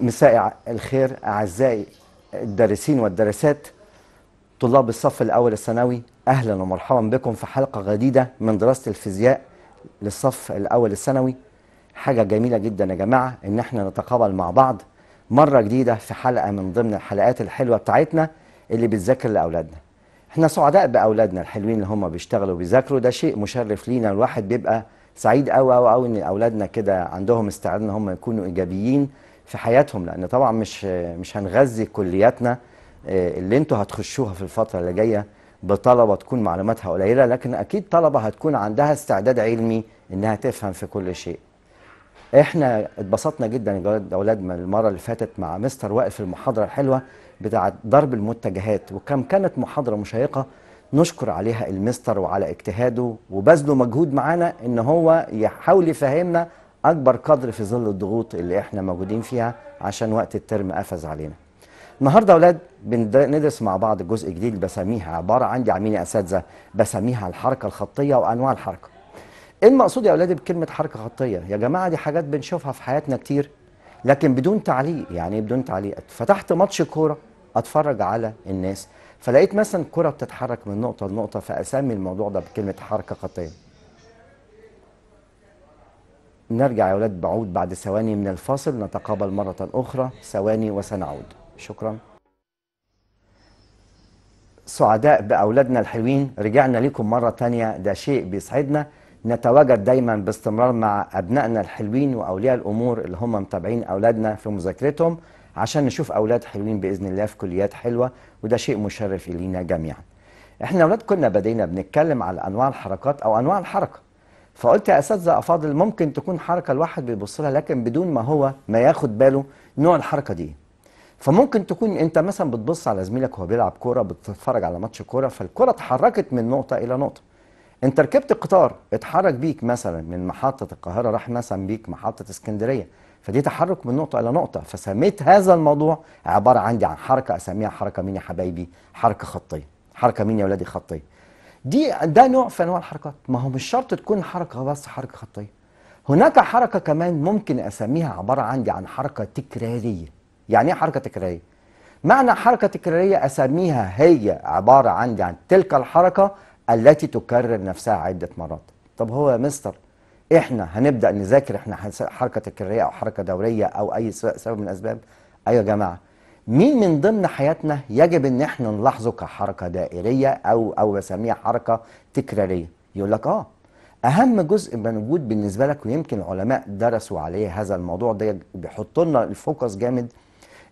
مساء الخير أعزائي الدارسين والدارسات طلاب الصف الأول الثانوي أهلا ومرحبا بكم في حلقة جديدة من دراسة الفيزياء للصف الأول الثانوي حاجة جميلة جدا يا جماعة إن احنا نتقابل مع بعض مرة جديدة في حلقة من ضمن الحلقات الحلوة بتاعتنا اللي بتذاكر لأولادنا احنا سعداء بأولادنا الحلوين اللي هم بيشتغلوا وبيذاكروا ده شيء مشرف لينا الواحد بيبقى سعيد قوي قوي قوي ان اولادنا كده عندهم استعداد ان هم يكونوا ايجابيين في حياتهم لان طبعا مش مش هنغذي كلياتنا آه، اللي انتوا هتخشوها في الفتره اللي جايه بطلبه تكون معلوماتها قليله لكن اكيد طلبه هتكون عندها استعداد علمي انها تفهم في كل شيء. احنا اتبسطنا جدا يا اولاد المره اللي فاتت مع مستر واقف المحاضره الحلوه بتاعه ضرب المتجهات وكم كانت محاضره مشيقه نشكر عليها المستر وعلى اجتهاده وبذله مجهود معانا ان هو يحاول يفهمنا اكبر قدر في ظل الضغوط اللي احنا موجودين فيها عشان وقت الترم قفز علينا النهارده يا اولاد بندرس مع بعض جزء جديد بسميها عباره عندي عميني اساتذه بسميها الحركه الخطيه وانواع الحركه ايه المقصود يا اولاد بكلمه حركه خطيه يا جماعه دي حاجات بنشوفها في حياتنا كتير لكن بدون تعليق يعني إيه بدون تعليق فتحت ماتش كوره اتفرج على الناس فلقيت مثلا كره بتتحرك من نقطه لنقطه فاسمي الموضوع ده بكلمه حركه خطيه نرجع يا ولاد بعود بعد ثواني من الفاصل نتقابل مرة أخرى ثواني وسنعود شكرا سعداء بأولادنا الحلوين رجعنا لكم مرة تانية ده شيء بيسعدنا نتواجد دايما باستمرار مع أبنائنا الحلوين وأولياء الأمور اللي هم متابعين أولادنا في مذاكرتهم عشان نشوف أولاد حلوين بإذن الله في كليات حلوة وده شيء مشرف إلينا جميعا احنا أولاد كنا بدينا بنتكلم على أنواع الحركات أو أنواع الحركة فقلت يا اساتذه افاضل ممكن تكون حركه الواحد بيبص لها لكن بدون ما هو ما ياخد باله نوع الحركه دي فممكن تكون انت مثلا بتبص على زميلك وهو بيلعب كوره بتتفرج على ماتش كوره فالكوره اتحركت من نقطه الى نقطه انت ركبت قطار اتحرك بيك مثلا من محطه القاهره راح مثلا بيك محطه اسكندريه فدي تحرك من نقطه الى نقطه فسميت هذا الموضوع عباره عندي عن حركه اسميها حركه مين يا حبايبي حركه خطيه حركه مين يا ولادي خطيه دي ده نوع في انواع الحركات ما هو مش شرط تكون حركه بس حركه خطيه هناك حركه كمان ممكن اسميها عباره عندي عن حركه تكراريه يعني ايه حركه تكراريه معنى حركه تكراريه اسميها هي عباره عندي عن تلك الحركه التي تكرر نفسها عده مرات طب هو يا مستر احنا هنبدا نذاكر احنا حركه تكراريه او حركه دوريه او اي سبب من الاسباب ايوه يا جماعه مين من ضمن حياتنا يجب ان احنا نلاحظه كحركه دائريه او او بسميها حركه تكراريه يقول لك اه اهم جزء موجود بالنسبه لك ويمكن العلماء درسوا عليه هذا الموضوع ده بيحط لنا الفوكس جامد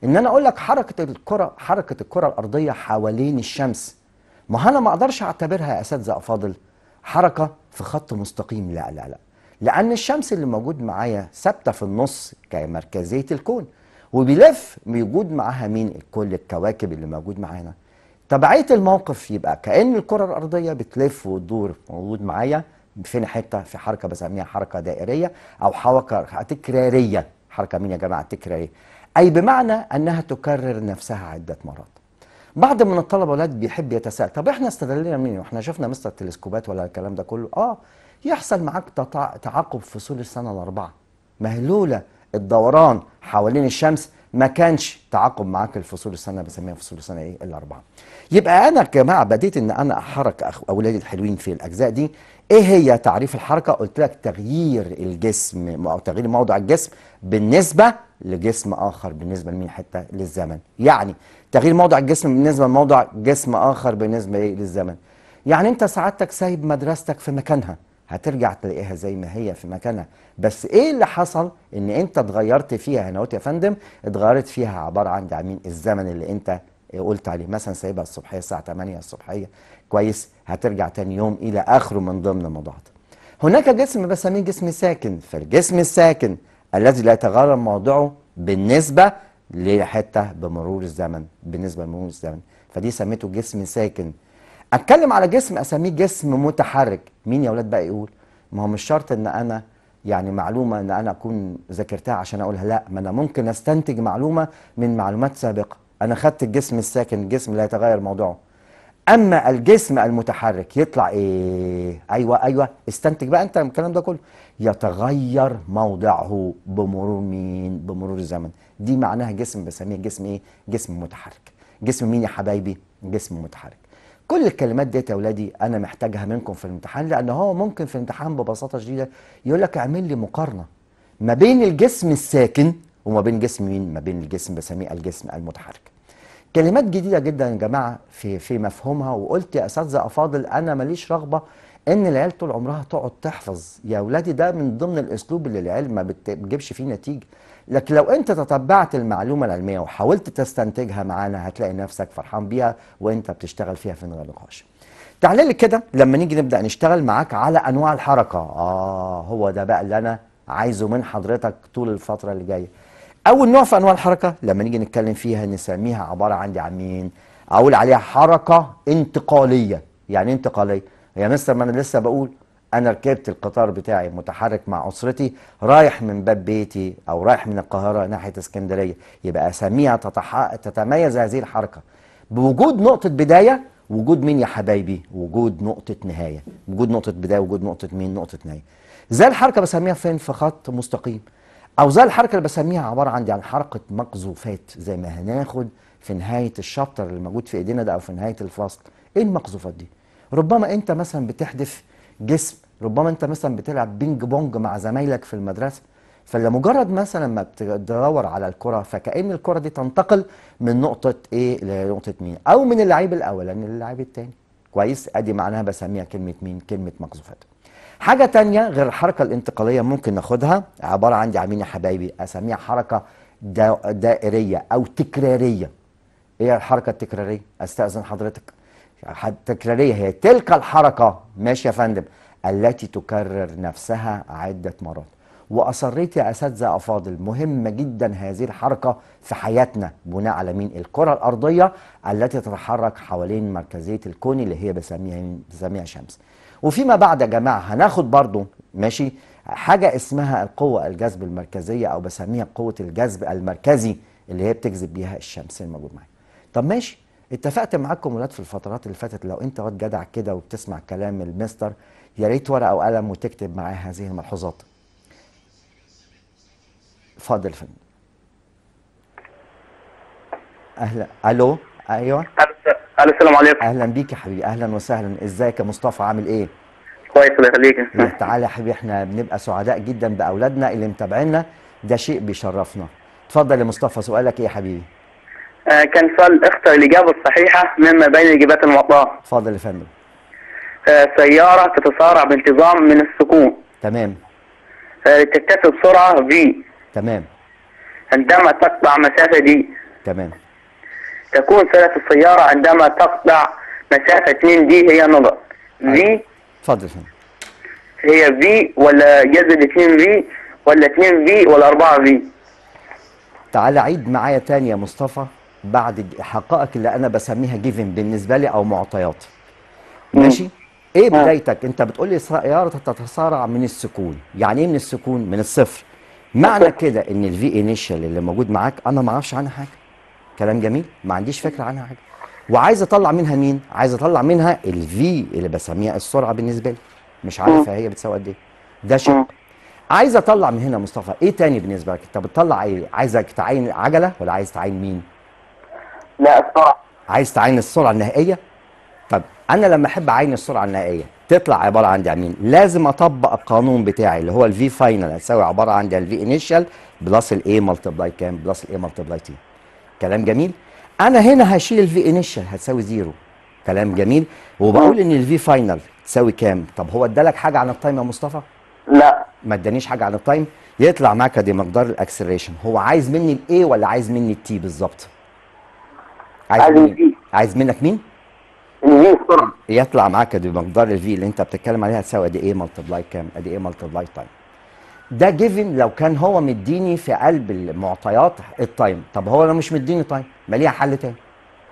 ان انا اقول لك حركه الكره حركه الكره الارضيه حوالين الشمس ما انا ما اقدرش اعتبرها يا اساتذه افاضل حركه في خط مستقيم لا لا لا لان الشمس اللي موجود معايا ثابته في النص كمركزيه الكون وبيلف بيوجود معاها مين كل الكواكب اللي موجود معانا تبعيه الموقف يبقى كان الكره الارضيه بتلف وتدور موجود معايا في حته في حركه بسميها حركه دائريه او حركه تكراريه حركه مين يا جماعه تكراريه اي بمعنى انها تكرر نفسها عده مرات بعض من الطلبه ولاد بيحب يتساءل طب احنا استدلنا منين واحنا شفنا مستر التلسكوبات ولا الكلام ده كله اه يحصل معاك تعاقب فصول السنه الاربعه مهلوله الدوران حوالين الشمس ما كانش تعاقب معاك الفصول السنه بسميها فصول السنه ايه الاربعه يبقى انا يا جماعه بديت ان انا احرك اولادي الحلوين في الاجزاء دي ايه هي تعريف الحركه قلت لك تغيير الجسم او تغيير موضع الجسم بالنسبه لجسم اخر بالنسبه لمين حته للزمن يعني تغيير موضع الجسم بالنسبه لموضع جسم اخر بالنسبه ايه للزمن يعني انت سعادتك سايب مدرستك في مكانها هترجع تلاقيها زي ما هي في مكانها بس ايه اللي حصل ان انت اتغيرت فيها هنا يا فندم اتغيرت فيها عباره عن دعمين الزمن اللي انت قلت عليه مثلا سايبها الصبحيه الساعه 8 الصبحيه كويس هترجع تاني يوم الى اخره من ضمن موضوعات هناك جسم بسميه جسم ساكن فالجسم الساكن الذي لا يتغير موضعه بالنسبه لحته بمرور الزمن بالنسبه لمرور الزمن فدي سميته جسم ساكن اتكلم على جسم اسميه جسم متحرك مين يا اولاد بقى يقول ما هو مش شرط ان انا يعني معلومه ان انا اكون ذاكرتها عشان اقولها لا ما انا ممكن استنتج معلومه من معلومات سابقه انا خدت الجسم الساكن الجسم لا يتغير موضعه اما الجسم المتحرك يطلع ايه ايوه ايوه استنتج بقى انت الكلام ده كله يتغير موضعه بمرور مين بمرور الزمن دي معناها جسم بسميه جسم ايه جسم متحرك جسم مين يا حبايبي جسم متحرك كل الكلمات ديت يا ولادي انا محتاجها منكم في الامتحان لان هو ممكن في الامتحان ببساطه شديده يقول لك اعمل لي مقارنه ما بين الجسم الساكن وما بين جسم مين؟ ما بين الجسم بسميه الجسم المتحرك. كلمات جديده جدا يا جماعه في في مفهومها وقلت يا اساتذه افاضل انا ماليش رغبه ان العيال طول عمرها تقعد تحفظ يا ولادي ده من ضمن الاسلوب اللي العيال ما بتجيبش فيه نتيجه لكن لو انت تتبعت المعلومه العلميه وحاولت تستنتجها معانا هتلاقي نفسك فرحان بيها وانت بتشتغل فيها في غير نقاش. تعالى كده لما نيجي نبدا نشتغل معاك على انواع الحركه اه هو ده بقى اللي انا عايزه من حضرتك طول الفتره اللي جايه. اول نوع في انواع الحركه لما نيجي نتكلم فيها نسميها عباره عندي عن مين؟ اقول عليها حركه انتقاليه، يعني إيه انتقاليه؟ يا مستر ما انا لسه بقول انا ركبت القطار بتاعي متحرك مع اسرتي رايح من باب بيتي او رايح من القاهره ناحيه اسكندريه يبقى اساميها تتح... تتميز هذه الحركه بوجود نقطه بدايه وجود مين يا حبايبي وجود نقطه نهايه وجود نقطه بدايه وجود نقطه مين نقطه نهايه زي الحركه بسميها فين في خط مستقيم او زي الحركه اللي بسميها عباره عندي عن يعني حركه مقذوفات زي ما هناخد في نهايه الشابتر اللي موجود في ايدينا ده او في نهايه الفصل ايه المقذوفات دي ربما انت مثلا بتحدف جسم ربما انت مثلا بتلعب بينج بونج مع زمايلك في المدرسه فلمجرد مثلا ما بتدور على الكره فكأن الكره دي تنتقل من نقطه ايه لنقطه مين او من اللعيب الاولاني للعيب الثاني كويس ادي معناها بسميها كلمه مين كلمه مقذوفات حاجه تانية غير الحركه الانتقاليه ممكن ناخدها عباره عندي عاملين يا حبايبي اسميها حركه دائريه او تكراريه ايه الحركه التكراريه استاذن حضرتك تكراريه هي تلك الحركه ماشي يا فندم التي تكرر نفسها عدة مرات وأصريت يا أساتذة أفاضل مهمة جدا هذه الحركة في حياتنا بناء على مين الكرة الأرضية التي تتحرك حوالين مركزية الكون اللي هي بسميها بسميها شمس وفيما بعد يا جماعة هناخد برضو ماشي حاجة اسمها القوة الجذب المركزية أو بسميها قوة الجذب المركزي اللي هي بتجذب بيها الشمس الموجود معايا طب ماشي اتفقت معاكم ولاد في الفترات اللي فاتت لو انت واد جدع كده وبتسمع كلام المستر يا ريت ورقه وقلم وتكتب معاه هذه الملحوظات اتفضل فندم اهلا الو ايوه الو السلام عليكم اهلا بيك يا حبيبي اهلا وسهلا ازيك يا مصطفى عامل ايه كويس الله يخليك تعالى يا حبيبي احنا بنبقى سعداء جدا باولادنا اللي متابعينا ده شيء بيشرفنا اتفضل يا مصطفى سؤالك ايه يا حبيبي آه، كان سؤال اختر الاجابه الصحيحه مما بين الاجابات المعطاه اتفضل يا فندم آه، سيارة تتسارع بانتظام من السكون تمام آه، تكتسب سرعة V تمام عندما تقطع مسافة دي تمام تكون سرعة السيارة عندما تقطع مسافة 2 دي هي نظر V أيوة. تفضل هي V ولا جذر 2 V ولا 2 V ولا 4 V تعال عيد معايا تاني يا مصطفى بعد حقائق اللي انا بسميها جيفن بالنسبه لي او معطيات ماشي ايه آه. بدايتك انت بتقول لي سياره تتسارع من السكون يعني ايه من السكون من الصفر معنى كده ان الفي انيشال اللي موجود معاك انا ما اعرفش عنها حاجه كلام جميل ما عنديش فكره عنها حاجه وعايز اطلع منها مين عايز اطلع منها الفي اللي بسميها السرعه بالنسبه لي مش عارف آه. هي بتساوي قد ايه ده شيء آه. عايز اطلع من هنا مصطفى ايه تاني بالنسبه لك انت بتطلع ايه عايزك تعين عجله ولا عايز تعين مين لا السرعه عايز تعين السرعه النهائيه طب انا لما احب عين السرعه النهائيه تطلع عباره عندي عن مين لازم اطبق القانون بتاعي اللي هو الفي يعني فاينل هتساوي عباره عندي عن الفي انيشال بلس الاي ملتبلاي كام بلس الاي ملتبلاي تي كلام جميل انا هنا هشيل الفي انيشال هتساوي زيرو كلام جميل وبقول ان الفي فاينل تساوي كام طب هو ادالك حاجه عن التايم يا مصطفى لا ما ادانيش حاجه عن التايم يطلع معاك دي مقدار الاكسلريشن هو عايز مني الاي ولا عايز مني التي بالظبط عايز عايز, عايز منك مين يطلع معاك بمقدار إيه الفي اللي انت بتتكلم عليها تساوي قد ايه ملتبلاي كام قد ايه ملتبلاي تايم ده جيفن لو كان هو مديني في قلب المعطيات التايم طب هو لو مش مديني تايم ما ليها حل تاني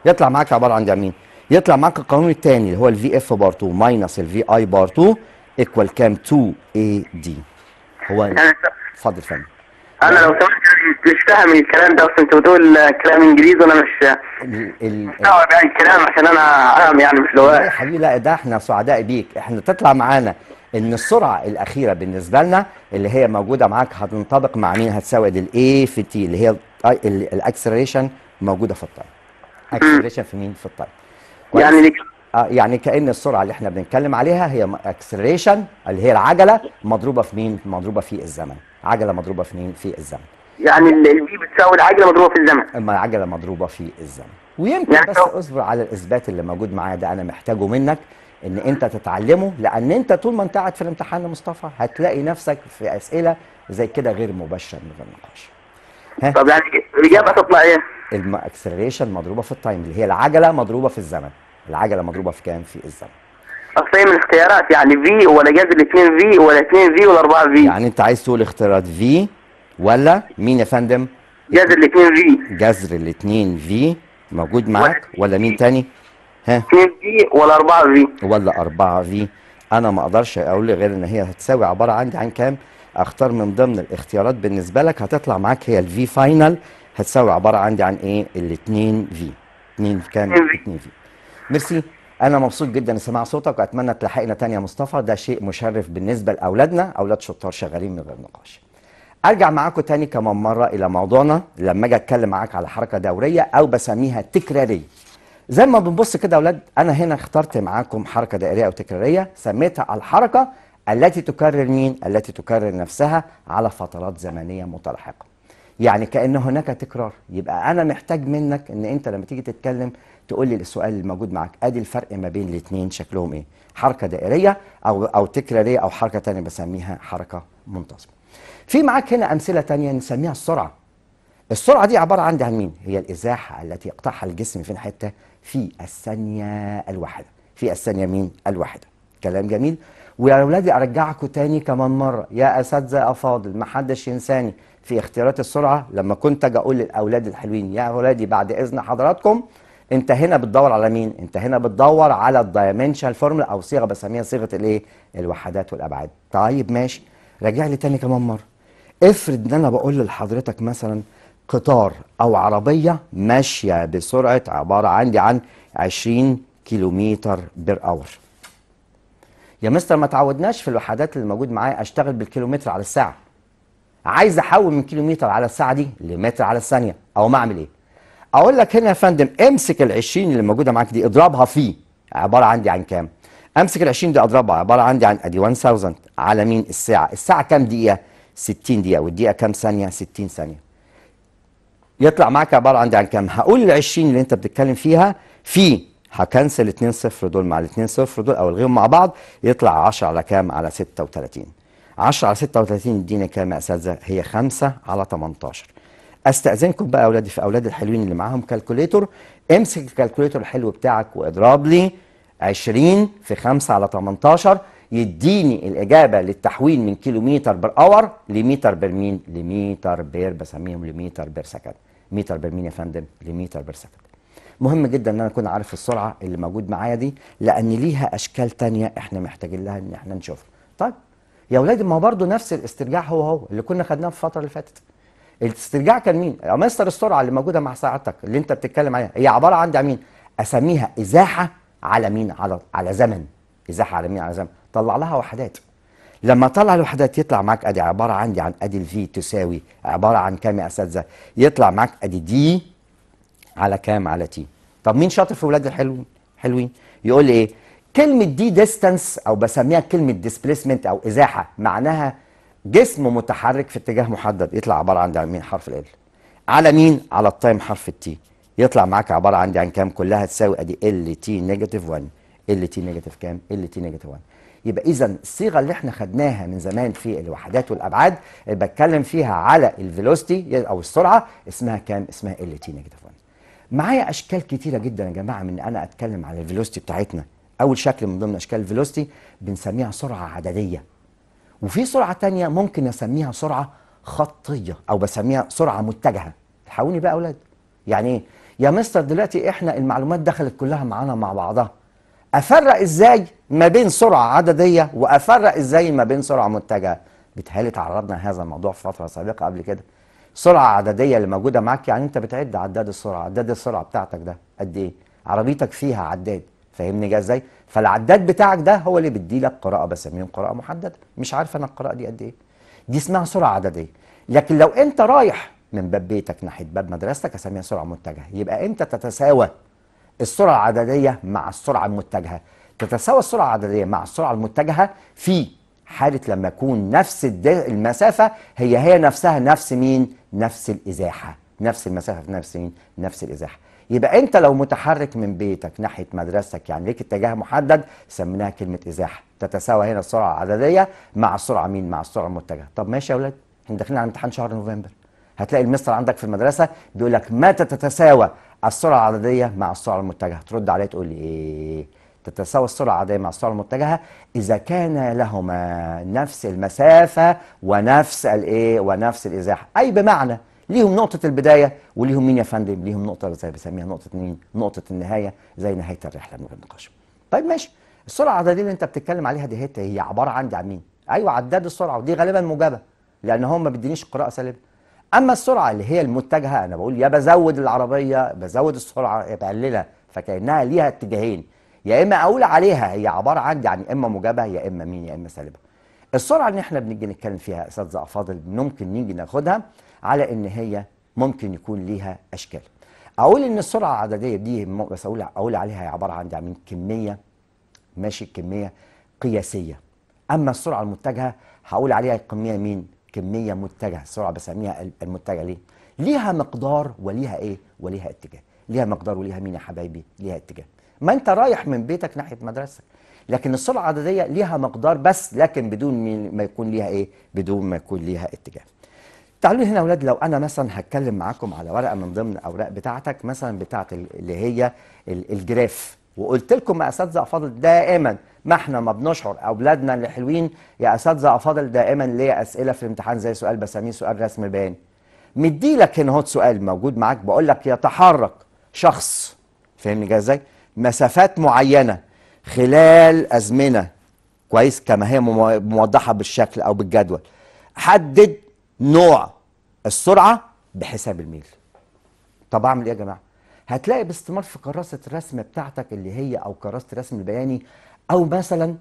يطلع معاك عباره عن مين يطلع معاك القانون الثاني اللي هو الفي اف بار 2 ماينس الفي اي بار 2 ايكوال كام 2 اي دي هو يعني اتفضل فندم انا لو سمحت مش فاهم الكلام ده اصلا انت بتقول كلام انجليزي وانا مش مستوعب اه، يعني الكلام عشان انا عام يعني مش لغات يا حبيبي لا ده احنا سعداء بيك احنا تطلع معانا ان السرعه الاخيره بالنسبه لنا اللي هي موجوده معاك هتنطبق مع مين هتساوي الاي في تي اللي هي الاكسلريشن موجوده في الطيب اكسلريشن في مين في الطيب يعني اه يعني كان السرعه اللي احنا بنتكلم عليها هي اكسلريشن اللي هي العجله مضروبه في مين مضروبه في الزمن عجله مضروبه في مين في الزمن يعني البي بتساوي العجله مضروبه في الزمن اما العجله مضروبه في الزمن ويمكن يعني بس اصبر على الاثبات اللي موجود معايا ده انا محتاجه منك ان انت تتعلمه لان انت طول ما انت قاعد في الامتحان يا مصطفى هتلاقي نفسك في اسئله زي كده غير مباشره من غير نقاش ها طب يعني الاجابه هتطلع ايه؟ الاكسلريشن مضروبه في التايم اللي هي العجله مضروبه في الزمن العجله مضروبه في كام في الزمن اصل هي من الاختيارات يعني في ولا جاز الاثنين في ولا اثنين في ولا 4 في يعني انت عايز تقول اختيارات في ولا مين يا فندم؟ جذر الاثنين في جذر الاثنين في موجود معاك ولا مين تاني؟ ها؟ 2 في ولا 4 في ولا 4 في انا ما اقدرش اقول غير ان هي هتساوي عباره عندي عن كام؟ اختار من ضمن الاختيارات بالنسبه لك هتطلع معاك هي الفي فاينل هتساوي عباره عندي عن ايه؟ في اثنين في كام؟ اثنين في ميرسي انا مبسوط جدا لسماع صوتك واتمنى تلاحقنا تاني يا مصطفى ده شيء مشرف بالنسبه لاولادنا اولاد شطار شغالين من غير نقاش ارجع معاكم تاني كمان مره الى موضوعنا لما اجي اتكلم معاك على حركه دوريه او بسميها تكراريه زي ما بنبص كده يا اولاد انا هنا اخترت معاكم حركه دائريه او تكراريه سميتها الحركه التي تكرر مين التي تكرر نفسها على فترات زمنيه متلاحقه يعني كان هناك تكرار يبقى انا محتاج منك ان انت لما تيجي تتكلم تقول لي السؤال الموجود معاك ادي الفرق ما بين الاثنين شكلهم ايه حركه دائريه او او تكراريه او حركه ثانيه بسميها حركه منتظمه في معاك هنا أمثلة تانية نسميها السرعة السرعة دي عبارة عن مين؟ هي الإزاحة التي يقطعها الجسم في حتة في الثانية الواحدة في الثانية مين؟ الواحدة كلام جميل ويا أولادي أرجعكم تاني كمان مرة يا أساتذة يا أفاضل محدش ينساني في اختيارات السرعة لما كنت أجي أقول للأولاد الحلوين يا أولادي بعد إذن حضراتكم أنت هنا بتدور على مين؟ أنت هنا بتدور على الدايمنشال فورمولا أو صيغة بسميها صيغة الإيه؟ الوحدات والأبعاد طيب ماشي راجع لي تاني كمان مره افرض ان انا بقول لحضرتك مثلا قطار او عربيه ماشيه بسرعه عباره عندي عن 20 كيلومتر بير اور يا مستر ما تعودناش في الوحدات اللي موجود معايا اشتغل بالكيلومتر على الساعه عايز احول من كيلومتر على الساعه دي لمتر على الثانيه او ما اعمل ايه اقول لك هنا يا فندم امسك ال 20 اللي موجوده معاك دي اضربها في عباره عندي عن كام امسك ال 20 دقيقه اضربها عباره عندي عن ادي 1000 على مين الساعه الساعه كام دقيقه 60 دقيقه والدقيقه كام ثانيه 60 ثانيه يطلع معاك عباره عندي عن كام هقول ال 20 اللي انت بتتكلم فيها في هكنسل 2 0 دول مع ال 2 0 دول او الغيهم مع بعض يطلع 10 على كام على 36 10 على 36 يديني كام يا اساتذه هي 5 على 18 استاذنكم بقى يا اولادي في اولاد الحلوين اللي معاهم كالكوليتر امسك الكالكوليتر الحلو بتاعك واضرب لي 20 في 5 على 18 يديني الإجابة للتحويل من كيلومتر بر اور لمتر بر مين؟ لمتر بر بسميهم لمتر بر سكند. متر بر مين يا فندم؟ لمتر بر سكند. مهم جدا ان انا اكون عارف السرعه اللي موجود معايا دي لان ليها اشكال تانية احنا محتاجين لها ان احنا نشوفها. طيب يا اولاد ما هو برضه نفس الاسترجاع هو هو اللي كنا خدناه في الفتره اللي فاتت. الاسترجاع كان مين؟ مستر السرعه اللي موجوده مع ساعتك اللي انت بتتكلم عليها هي عباره عن مين؟ اسميها ازاحه على مين على على زمن ازاحه على مين على زمن طلع لها وحدات لما طلع الوحدات يطلع معاك ادي عباره عندي عن ادي الفي تساوي عباره عن كام يا اساتذه يطلع معاك ادي دي على كام على تي طب مين شاطر في ولاد الحلوين حلوين يقول لي ايه كلمه دي ديستانس او بسميها كلمه ديسبليسمنت او ازاحه معناها جسم متحرك في اتجاه محدد يطلع عباره عندي عن مين حرف ال على مين على التايم حرف التي يطلع معاك عباره عندي عن يعني كام كلها تساوي ادي ال تي نيجاتيف 1 ال تي نيجاتيف كام ال تي نيجاتيف 1 يبقى اذا الصيغه اللي احنا خدناها من زمان في الوحدات والابعاد بتكلم فيها على الفيلوسيتي او السرعه اسمها كام اسمها ال تي نيجاتيف 1 معايا اشكال كتيره جدا يا جماعه من انا اتكلم على الفيلوسيتي بتاعتنا اول شكل من ضمن اشكال الفيلوسيتي بنسميها سرعه عدديه وفي سرعه تانية ممكن اسميها سرعه خطيه او بسميها سرعه متجهه الحقوني بقى يا اولاد يعني ايه يا مستر دلوقتي احنا المعلومات دخلت كلها معانا مع بعضها افرق ازاي ما بين سرعه عدديه وافرق ازاي ما بين سرعه متجهه بتهالي تعرضنا هذا الموضوع في فتره سابقه قبل كده سرعه عدديه اللي موجوده معاك يعني انت بتعد عداد السرعه عداد السرعه بتاعتك ده قد ايه عربيتك فيها عداد فاهمني جاي ازاي فالعداد بتاعك ده هو اللي بيدي لك قراءه بسميهم قراءه محدده مش عارف انا القراءه دي قد ايه دي اسمها سرعه عدديه لكن لو انت رايح من باب بيتك ناحيه باب مدرستك اسميها سرعه متجهه يبقى امتى تتساوى السرعه العدديه مع السرعه المتجهه تتساوى السرعه العدديه مع السرعه المتجهه في حاله لما يكون نفس المسافه هي هي نفسها نفس مين نفس الازاحه نفس المسافه في نفس مين نفس الازاحه يبقى انت لو متحرك من بيتك ناحيه مدرستك يعني ليك اتجاه محدد سميناها كلمه ازاحه تتساوى هنا السرعه العدديه مع السرعه مين مع السرعه المتجهه طب ماشي يا اولاد احنا داخلين على امتحان شهر نوفمبر هتلاقي المستر عندك في المدرسه بيقول لك متى تتساوى السرعه العدديه مع السرعه المتجهه ترد عليه تقول لي ايه تتساوى السرعه العددية مع السرعه المتجهه اذا كان لهما نفس المسافه ونفس الايه ونفس الازاحه اي بمعنى ليهم نقطة البداية وليهم مين يا فندم؟ ليهم نقطة زي بسميها نقطة مين؟ نقطة النهاية زي نهاية الرحلة من غير نقاش. طيب ماشي السرعة العددية اللي أنت بتتكلم عليها دي هي عبارة عندي عن مين؟ أيوه عداد السرعة ودي غالبا موجبة لأن هو ما بيدينيش قراءة سالبة. اما السرعه اللي هي المتجهه انا بقول يا بزود العربيه بزود السرعه يا بقللها فكانها ليها اتجاهين يا اما اقول عليها هي عباره عندي عن يا يعني اما موجبه يا اما مين يا اما سالبه السرعه اللي احنا بنيجي نتكلم فيها اساتذه افاضل ممكن نيجي ناخدها على ان هي ممكن يكون ليها اشكال اقول ان السرعه العدديه دي بس اقول اقول عليها هي عباره عندي عن يعني كميه ماشي كميه قياسيه اما السرعه المتجهه هقول عليها كميه مين كميه متجهه السرعه بسميها المتجهه ليه؟ ليها مقدار وليها ايه؟ وليها اتجاه ليها مقدار وليها مين يا حبايبي؟ ليها اتجاه ما انت رايح من بيتك ناحيه مدرستك لكن السرعه العدديه ليها مقدار بس لكن بدون ما يكون ليها ايه؟ بدون ما يكون ليها اتجاه. تعالوا هنا يا اولاد لو انا مثلا هتكلم معاكم على ورقه من ضمن الاوراق بتاعتك مثلا بتاعت اللي هي الجراف وقلت لكم يا اساتذه افاضل دائما ما احنا ما بنشعر اولادنا اللي حلوين يا اساتذه افاضل دائما ليه اسئله في الامتحان زي سؤال بسميه سؤال رسم بيان مدي لك هنا هوت سؤال موجود معاك بقول لك يتحرك شخص فاهمني جاي ازاي مسافات معينه خلال ازمنه كويس كما هي موضحه بالشكل او بالجدول حدد نوع السرعه بحساب الميل طب اعمل ايه يا جماعه هتلاقي باستمرار في كراسه الرسم بتاعتك اللي هي او كراسه الرسم البياني او مثلا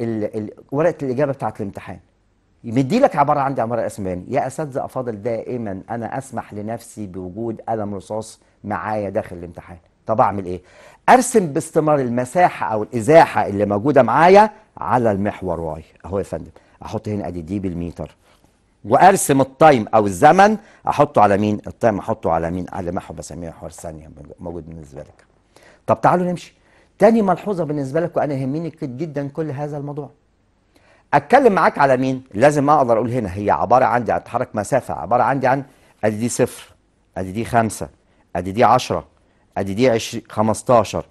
ال ال ورقه الاجابه بتاعت الامتحان مدي لك عباره عندي عباره رسم بياني يا اساتذه افاضل دائما انا اسمح لنفسي بوجود قلم رصاص معايا داخل الامتحان طب اعمل ايه ارسم باستمرار المساحه او الازاحه اللي موجوده معايا على المحور واي اهو يا فندم احط هنا ادي دي بالمتر وارسم التايم او الزمن احطه على مين التايم احطه على مين على ما احب بسميه حوار الثانيه موجود بالنسبه لك طب تعالوا نمشي تاني ملحوظه بالنسبه لك وانا يهمني جدا كل هذا الموضوع اتكلم معاك على مين لازم اقدر اقول هنا هي عباره عندي عن تحرك مسافه عباره عندي عن ادي دي صفر ادي دي خمسة ادي دي 10 ادي دي 15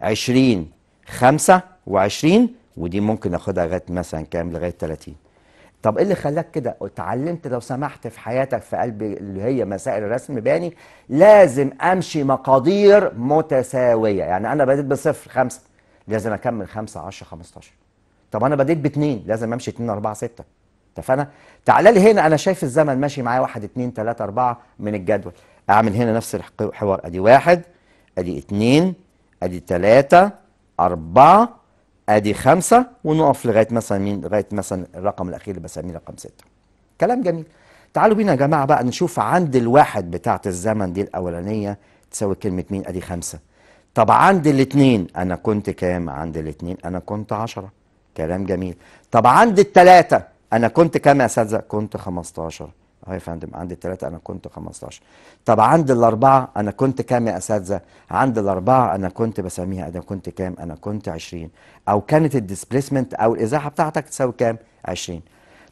20 5 و20 ودي ممكن اخدها لغايه مثلا كام لغايه 30 طب ايه اللي خلاك كده اتعلمت لو سمحت في حياتك في قلب اللي هي مسائل الرسم باني لازم امشي مقادير متساويه يعني انا بديت بصفر خمسه لازم اكمل خمسه 10 15 طب انا بديت باتنين لازم امشي اتنين اربعه سته اتفقنا تعال لي هنا انا شايف الزمن ماشي معايا واحد اتنين تلاته اربعه من الجدول اعمل هنا نفس الحوار ادي واحد ادي اتنين ادي تلاته أربعة ادي خمسه ونقف لغايه مثلا مين لغايه مثلا الرقم الاخير اللي بسميه رقم سته كلام جميل تعالوا بينا يا جماعه بقى نشوف عند الواحد بتاعه الزمن دي الاولانيه تساوي كلمه مين ادي خمسه طب عند الاثنين انا كنت كام عند الاثنين انا كنت عشرة كلام جميل طب عند الثلاثه انا كنت كام يا اساتذه كنت 15 اه يا فندم عندي الثلاثة أنا كنت 15 طب عند الأربعة أنا كنت كام يا أساتذة؟ عند الأربعة أنا كنت بسميها أنا كنت كام؟ أنا كنت 20 أو كانت الديسبيسمنت أو الإزاحة بتاعتك تساوي كام؟ 20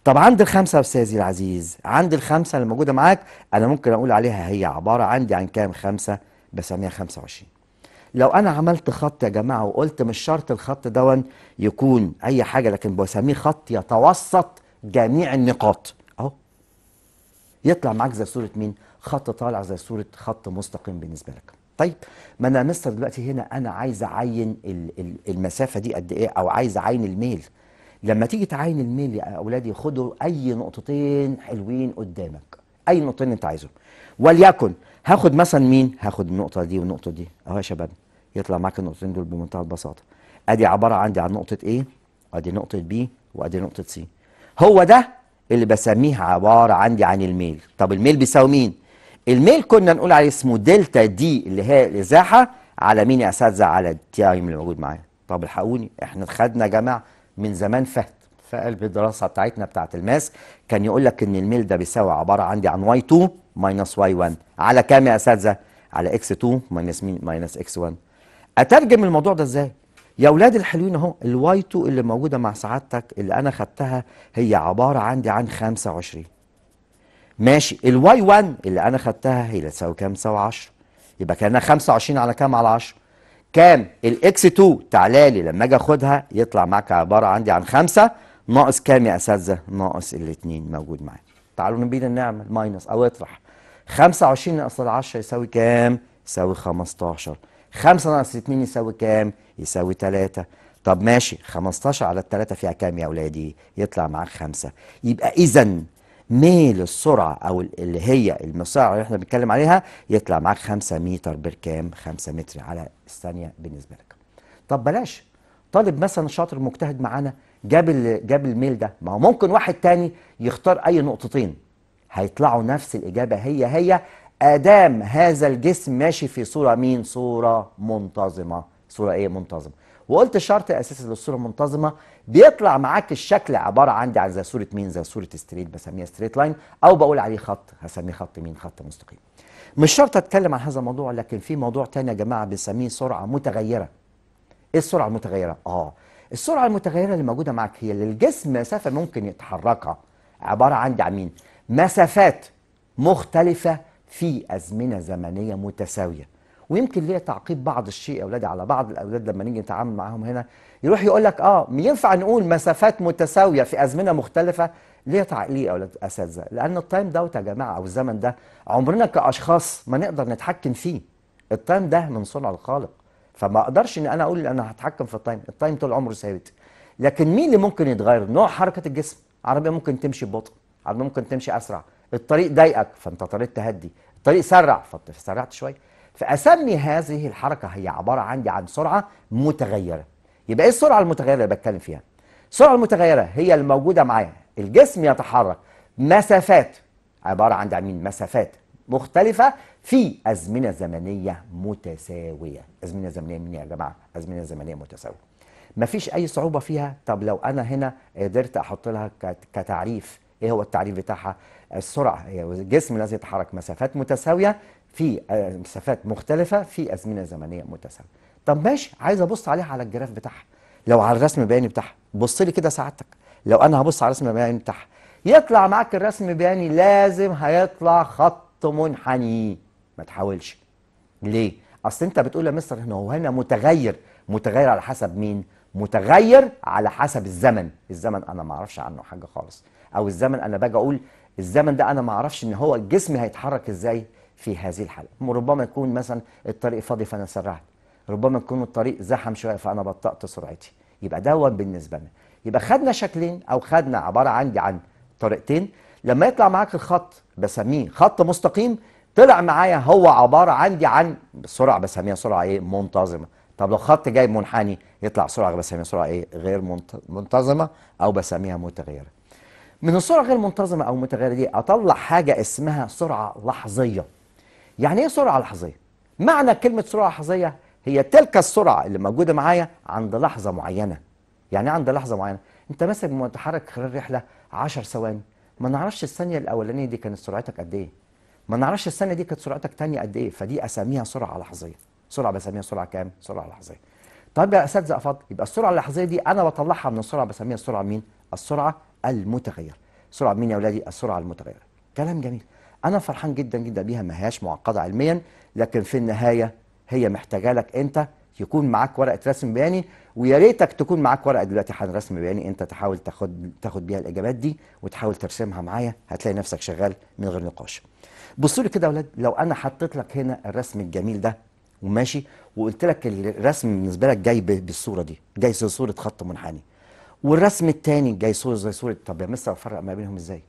طب عند الخمسة يا أستاذي العزيز عند الخمسة اللي موجودة معاك أنا ممكن أقول عليها هي عبارة عندي عن كام خمسة بسميها 25 لو أنا عملت خط يا جماعة وقلت مش شرط الخط دون يكون أي حاجة لكن بسميه خط يتوسط جميع النقاط يطلع معاك زي صوره مين خط طالع زي صوره خط مستقيم بالنسبه لك طيب ما انا مستر دلوقتي هنا انا عايز اعين المسافه دي قد ايه او عايز اعين الميل لما تيجي تعين الميل يا اولادي خدوا اي نقطتين حلوين قدامك اي نقطتين انت عايزهم وليكن هاخد مثلا مين هاخد النقطه دي والنقطه دي اهو يا شباب يطلع معاك النقطتين دول بمنتهى البساطه ادي عباره عندي عن نقطه ايه وادي نقطه بي وادي نقطه سي هو ده اللي بسميها عباره عندي عن الميل طب الميل بيساوي مين الميل كنا نقول عليه اسمه دلتا دي اللي هي الازاحه على مين يا اساتذه على التايم اللي موجود معايا طب الحقوني احنا خدنا يا جماعه من زمان فهد فقلب الدراسه بتاعتنا بتاعه الماس كان يقول لك ان الميل ده بيساوي عباره عندي عن واي 2 ماينس واي 1 على كام يا اساتذه على اكس 2 ماينس مين ماينس اكس 1 اترجم الموضوع ده ازاي يا اولاد الحلوين اهو الواي 2 اللي موجوده مع سعادتك اللي انا خدتها هي عباره عندي عن 25 ماشي الواي 1 اللي انا خدتها هي تساوي كام تساوي 10 يبقى كانها 25 على كام على 10 كام الاكس 2 تعالى لي لما اجي اخدها يطلع معاك عباره عندي عن 5 ناقص كام يا اساتذه ناقص الاثنين موجود معايا تعالوا نبينا نعمل ماينس او اطرح 25 ناقص 10 يساوي كام يساوي 15 5 ناقص 2 يساوي كام يساوي 3 طب ماشي 15 على 3 فيها كام يا أولادي يطلع معاك 5 يبقى إذا ميل السرعة أو اللي هي المسارعة اللي احنا بنتكلم عليها يطلع معاك 5 متر بالكام 5 متر على الثانية بالنسبة لك طب بلاش طالب مثلا شاطر مجتهد معانا جاب جاب الميل ده ما هو ممكن واحد تاني يختار أي نقطتين هيطلعوا نفس الإجابة هي هي ادام هذا الجسم ماشي في صوره مين صوره منتظمه صوره ايه منتظمه وقلت الشرط الاساسي للصوره المنتظمه بيطلع معاك الشكل عباره عندي عن زي صوره مين زي صوره ستريت بسميها ستريت لاين او بقول عليه خط هسميه خط مين خط مستقيم مش شرط اتكلم عن هذا الموضوع لكن في موضوع تاني يا جماعه بنسميه سرعه متغيره ايه السرعه المتغيره اه السرعه المتغيره اللي موجوده معاك هي اللي الجسم مسافه ممكن يتحركها عباره عندي عن مين مسافات مختلفه في ازمنه زمنيه متساويه ويمكن ليه تعقيب بعض الشيء اولادي على بعض الاولاد لما نيجي نتعامل معاهم هنا يروح يقول لك اه ينفع نقول مسافات متساويه في ازمنه مختلفه ليه تعقيق اولاد اساتذه لان التايم دوت يا جماعه او الزمن ده عمرنا كاشخاص ما نقدر نتحكم فيه التايم ده من صنع الخالق فما اقدرش ان انا اقول انا هتحكم في التايم التايم طول عمره ثابت لكن مين اللي ممكن يتغير نوع حركه الجسم عربيه ممكن تمشي ببطء عربيه ممكن تمشي اسرع الطريق ضايقك فانت طريق تهدي الطريق سرع فانت سرعت شويه فأسمي هذه الحركة هي عبارة عندي عن سرعة متغيرة يبقى إيه السرعة المتغيرة اللي بتكلم فيها؟ السرعة المتغيرة هي الموجودة معايا الجسم يتحرك مسافات عبارة عن مين؟ مسافات مختلفة في أزمنة زمنية متساوية أزمنة زمنية مين يا جماعة؟ أزمنة زمنية متساوية مفيش أي صعوبة فيها طب لو أنا هنا قدرت أحط لها كتعريف إيه هو التعريف بتاعها؟ السرعة هي الجسم الذي يتحرك مسافات متساوية في آه، مسافات مختلفه في ازمنه زمنيه متساويه طب ماشي عايز ابص عليها على الجراف بتاعها لو على الرسم البياني بتاعها بص لي كده سعادتك لو انا هبص على الرسم البياني بتاعها يطلع معاك الرسم البياني لازم هيطلع خط منحني ما تحاولش ليه اصل انت بتقول يا مستر هنا هو هنا متغير متغير على حسب مين متغير على حسب الزمن الزمن انا ما اعرفش عنه حاجه خالص او الزمن انا باجي اقول الزمن ده انا ما اعرفش ان هو الجسم هيتحرك ازاي في هذه الحلقه ربما يكون مثلا الطريق فاضي فانا سرعت ربما يكون الطريق زحم شويه فانا بطأت سرعتي يبقى دوت بالنسبه لنا يبقى خدنا شكلين او خدنا عباره عندي عن طريقتين لما يطلع معاك الخط بسميه خط مستقيم طلع معايا هو عباره عندي عن سرعه بسميها سرعه ايه منتظمه طب لو خط جاي منحني يطلع سرعه بسميها سرعه ايه غير منتظمه او بسميها متغيره من السرعه غير منتظمه او متغيره دي اطلع حاجه اسمها سرعه لحظيه يعني ايه سرعه لحظيه معنى كلمه سرعه لحظيه هي تلك السرعه اللي موجوده معايا عند لحظه معينه يعني إيه عند لحظه معينه انت ماسك متحرك خلال رحله 10 ثواني ما نعرفش الثانيه الاولانيه دي كانت سرعتك قد ايه ما نعرفش الثانيه دي كانت سرعتك تانية قد ايه فدي اساميها سرعه لحظيه سرعه بسميها سرعه كام سرعه لحظيه طيب يا اساتذه افضل يبقى السرعه اللحظيه دي انا بطلعها من السرعه بسميها السرعه مين السرعه المتغيره سرعه مين يا اولادي السرعه المتغيره كلام جميل انا فرحان جدا جدا بيها ما هياش معقده علميا لكن في النهايه هي محتاجه لك انت يكون معاك ورقه رسم بياني ويا ريتك تكون معاك ورقه دلوقتي عن رسم بياني انت تحاول تاخد تاخد بيها الاجابات دي وتحاول ترسمها معايا هتلاقي نفسك شغال من غير نقاش. بصوا لي كده يا اولاد لو انا حطيت لك هنا الرسم الجميل ده وماشي وقلت لك الرسم بالنسبه لك جاي بالصوره دي جاي زي صوره خط منحني والرسم الثاني جاي صوره زي صوره طب يا مستر افرق ما بينهم ازاي؟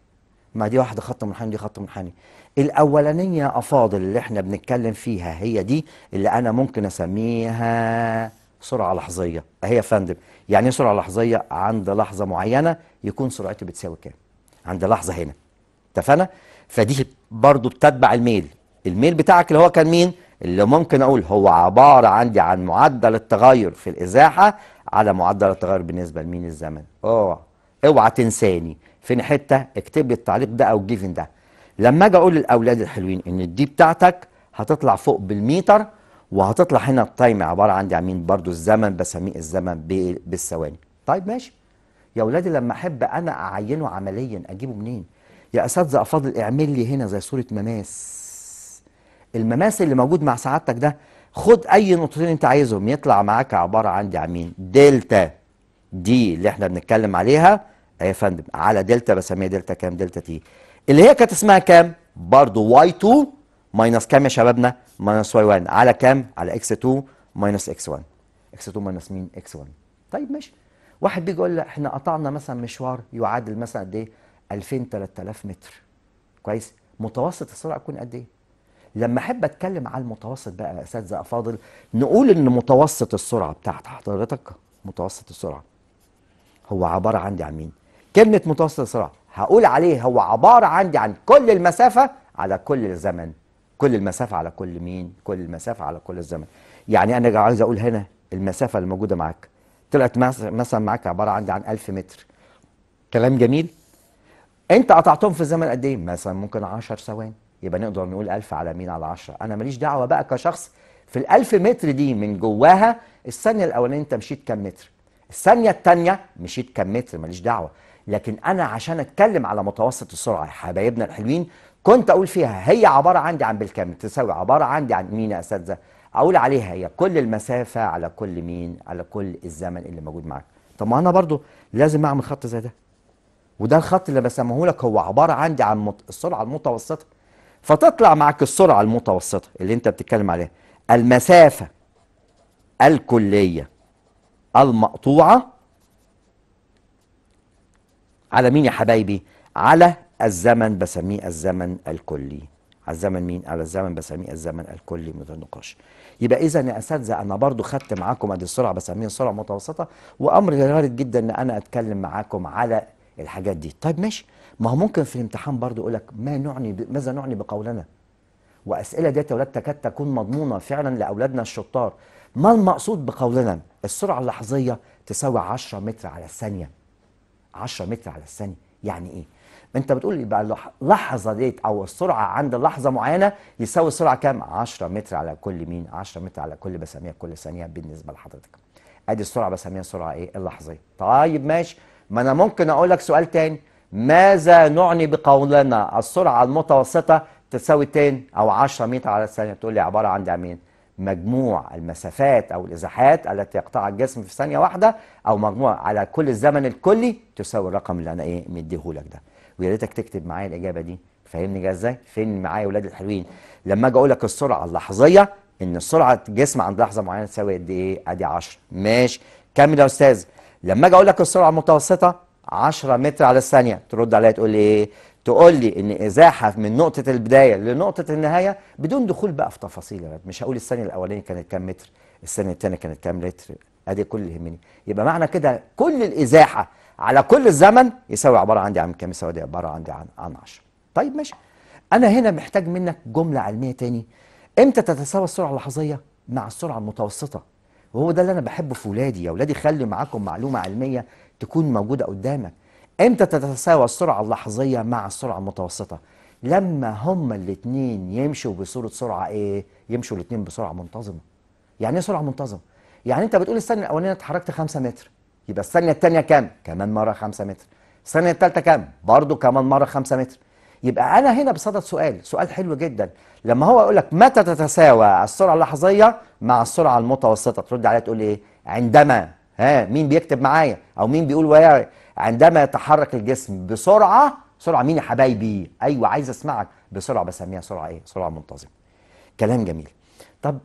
ما دي واحده خط منحني دي خط منحني الاولانيه يا افاضل اللي احنا بنتكلم فيها هي دي اللي انا ممكن اسميها سرعه لحظيه هي يا فندم يعني ايه سرعه لحظيه عند لحظه معينه يكون سرعتي بتساوي كام عند لحظه هنا اتفقنا فدي برضو بتتبع الميل الميل بتاعك اللي هو كان مين اللي ممكن اقول هو عباره عندي عن معدل التغير في الازاحه على معدل التغير بالنسبه لمين الزمن اوعى اوعى تنساني فين حته اكتب لي التعليق ده او الجيفن ده لما اجي اقول للاولاد الحلوين ان الدي بتاعتك هتطلع فوق بالميتر وهتطلع هنا التايم عباره عندي عمين برضو الزمن بسميه الزمن بالثواني طيب ماشي يا اولادي لما احب انا اعينه عمليا اجيبه منين يا اساتذه افضل اعمل لي هنا زي صوره مماس المماس اللي موجود مع سعادتك ده خد اي نقطتين انت عايزهم يطلع معاك عباره عندي عن مين دلتا دي اللي احنا بنتكلم عليها يا فندم على دلتا بسميها دلتا كام دلتا تي اللي هي كانت اسمها كام برضه واي 2 ماينس كام يا شبابنا ماينس واي 1 على كام على اكس 2 ماينس اكس 1 اكس 2 ماينس مين اكس 1 طيب ماشي واحد بيجي يقول لي احنا قطعنا مثلا مشوار يعادل مثلا قد ايه 2000 3000 متر كويس متوسط السرعه يكون قد ايه لما احب اتكلم على المتوسط بقى يا اساتذه افاضل نقول ان متوسط السرعه بتاعت حضرتك متوسط السرعه هو عباره عندي عن مين كلمة متوسط السرعة هقول عليه هو عبارة عندي عن كل المسافة على كل الزمن كل المسافة على كل مين كل المسافة على كل الزمن يعني أنا عايز أقول هنا المسافة اللي موجودة معاك طلعت مثلا معاك عبارة عندي عن 1000 متر كلام جميل أنت قطعتهم في الزمن قد إيه مثلا ممكن 10 ثواني يبقى نقدر نقول 1000 على مين على 10 أنا ماليش دعوة بقى كشخص في ال 1000 متر دي من جواها الثانية الأولانية أنت مشيت كام متر الثانية الثانية مشيت كام متر ماليش دعوة لكن انا عشان اتكلم على متوسط السرعه يا حبايبنا الحلوين كنت اقول فيها هي عباره عندي عن بالكامل تساوي عباره عندي عن مين يا اساتذه اقول عليها هي كل المسافه على كل مين على كل الزمن اللي موجود معاك طب ما انا برضو لازم اعمل خط زي ده وده الخط اللي بسميه لك هو عباره عندي عن السرعه المتوسطه فتطلع معاك السرعه المتوسطه اللي انت بتتكلم عليها المسافه الكليه المقطوعه على مين يا حبايبي على الزمن بسميه الزمن الكلي على الزمن مين على الزمن بسميه الزمن الكلي من غير نقاش يبقى اذا يا اساتذه انا برضو خدت معاكم ادي السرعه بسميها سرعه متوسطه وامر وارد جدا ان انا اتكلم معاكم على الحاجات دي طيب ماشي ما هو ممكن في الامتحان برضو يقول لك ما نعني ماذا نعني بقولنا واسئله ديت يا اولاد تكاد تكون مضمونه فعلا لاولادنا الشطار ما المقصود بقولنا السرعه اللحظيه تساوي 10 متر على الثانيه 10 متر على الثانيه يعني ايه انت بتقول يبقى اللحظه ديت او السرعه عند لحظه معينه يساوي السرعه كام 10 متر على كل مين 10 متر على كل بساميه كل ثانيه بالنسبه لحضرتك ادي السرعه بسميها سرعه ايه اللحظيه طيب ماشي ما انا ممكن اقول لك سؤال تاني ماذا نعني بقولنا السرعه المتوسطه تساوي 2 او 10 متر على الثانيه تقول لي عباره عن ده مين مجموع المسافات أو الإزاحات التي يقطعها الجسم في ثانية واحدة أو مجموع على كل الزمن الكلي تساوي الرقم اللي أنا إيه مديهولك ده ويا ريتك تكتب معايا الإجابة دي فاهمني جاي إزاي؟ فين معايا ولاد الحلوين؟ لما أجي أقول لك السرعة اللحظية إن سرعة الجسم عند لحظة معينة تساوي قد إيه؟ أدي 10 ماشي كمل يا أستاذ لما أجي أقول لك السرعة المتوسطة 10 متر على الثانية ترد عليا تقول لي إيه؟ تقول لي ان ازاحه من نقطه البدايه لنقطه النهايه بدون دخول بقى في تفاصيل يا مش هقول الثانيه الاولانيه كانت كام متر الثانيه الثانيه كانت كام متر ادي كل اللي يهمني يبقى معنى كده كل الازاحه على كل الزمن يساوي عباره عندي عن كام يساوي دي عباره عندي عن عن 10 طيب ماشي انا هنا محتاج منك جمله علميه تاني امتى تتساوى السرعه اللحظيه مع السرعه المتوسطه وهو ده اللي انا بحبه في ولادي يا ولادي خلي معاكم معلومه علميه تكون موجوده قدامك امتى تتساوى السرعة اللحظية مع السرعة المتوسطة لما هما الاتنين يمشوا بصورة سرعة ايه يمشوا الاتنين بسرعة منتظمة يعني ايه سرعة منتظمة يعني انت بتقول الثانية الأولانية اتحركت 5 متر يبقى الثانية الثانية كام كمان مرة 5 متر الثانية الثالثة كام برضه كمان مرة 5 متر يبقى انا هنا بصدد سؤال سؤال حلو جدا لما هو يقول لك متى تتساوى السرعه اللحظيه مع السرعه المتوسطه ترد عليا تقول ايه عندما ها مين بيكتب معايا او مين بيقول وياي عندما يتحرك الجسم بسرعه سرعه مين يا حبايبي ايوه عايز اسمعك بسرعه بسميها سرعه ايه سرعه منتظمه كلام جميل طب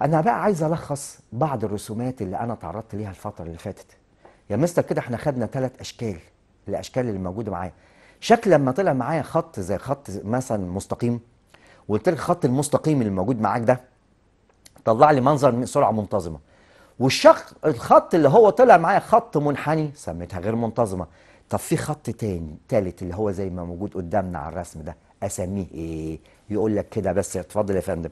انا بقى عايز الخص بعض الرسومات اللي انا تعرضت ليها الفتره اللي فاتت يا مستر كده احنا خدنا ثلاث اشكال الاشكال اللي موجوده معايا شكل لما طلع معايا خط زي خط مثلا مستقيم وقلت لك الخط المستقيم اللي موجود معاك ده طلع لي منظر من سرعه منتظمه والشق الخط اللي هو طلع معايا خط منحني سميتها غير منتظمه طب في خط تاني تالت اللي هو زي ما موجود قدامنا على الرسم ده اسميه ايه يقول لك كده بس اتفضل يا فندم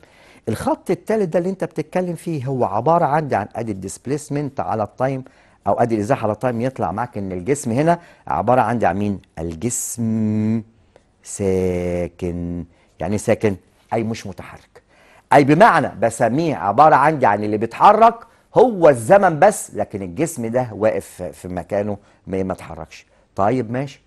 الخط التالت ده اللي انت بتتكلم فيه هو عباره عندي عن ادي الديسبيسمنت على التايم او ادي الازاحه على التايم يطلع معاك ان الجسم هنا عباره عندي عن مين الجسم ساكن يعني إيه ساكن اي مش متحرك اي بمعنى بسميه عباره عندي عن اللي بيتحرك هو الزمن بس لكن الجسم ده واقف في مكانه ما اتحركش طيب ماشي